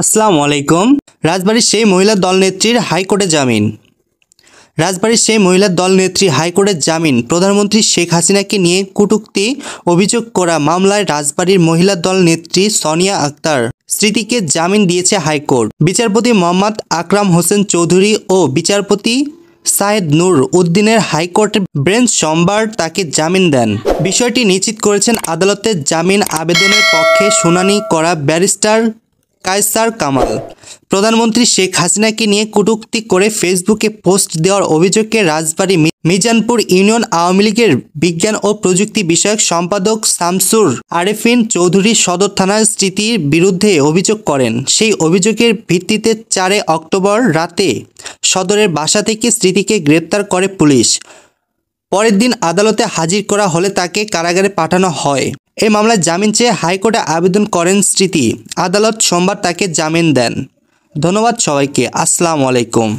আসসালামু আলাইকুম রাজবাড়ির সেই মহিলা দলনেত্রীর হাইকোর্টে জামিন রাজবাড়ির সেই মহিলা দলনেত্রী হাইকোর্টের জামিন প্রধানমন্ত্রী শেখ হাসিনাকে নিয়ে কুটুক্তি অভিযোগ করা মামলায় রাজবাড়ির মহিলা দল নেত্রী সনিয়া আক্তার স্মৃতিকে জামিন দিয়েছে হাইকোর্ট বিচারপতি মোহাম্মদ আকরাম হোসেন চৌধুরী ও বিচারপতি সায়েদ নূর উদ্দিনের হাইকোর্টের ব্রেঞ্চ সোমবার তাকে জামিন দেন বিষয়টি নিশ্চিত করেছেন আদালতের জামিন আবেদনের পক্ষে শুনানি করা ব্যারিস্টার কায়সার কামাল প্রধানমন্ত্রী শেখ হাসিনাকে নিয়ে কটুক্তি করে ফেসবুকে পোস্ট দেওয়ার অভিযোগে রাজবাড়ী মিজানপুর ইউনিয়ন আওয়ামী লীগের বিজ্ঞান ও প্রযুক্তি বিষয়ক সম্পাদক শামসুর আরেফিন চৌধুরী সদর থানার স্মৃতির বিরুদ্ধে অভিযোগ করেন সেই অভিযোগের ভিত্তিতে চারে অক্টোবর রাতে সদরের বাসা থেকে স্মৃতিকে গ্রেপ্তার করে পুলিশ পরের দিন আদালতে হাজির করা হলে তাকে কারাগারে পাঠানো হয় এই মামলায় জামিন চেয়ে হাইকোর্টে আবেদন করেন স্মৃতি আদালত সোমবার তাকে জামিন দেন ধন্যবাদ সবাইকে আসসালামু আলাইকুম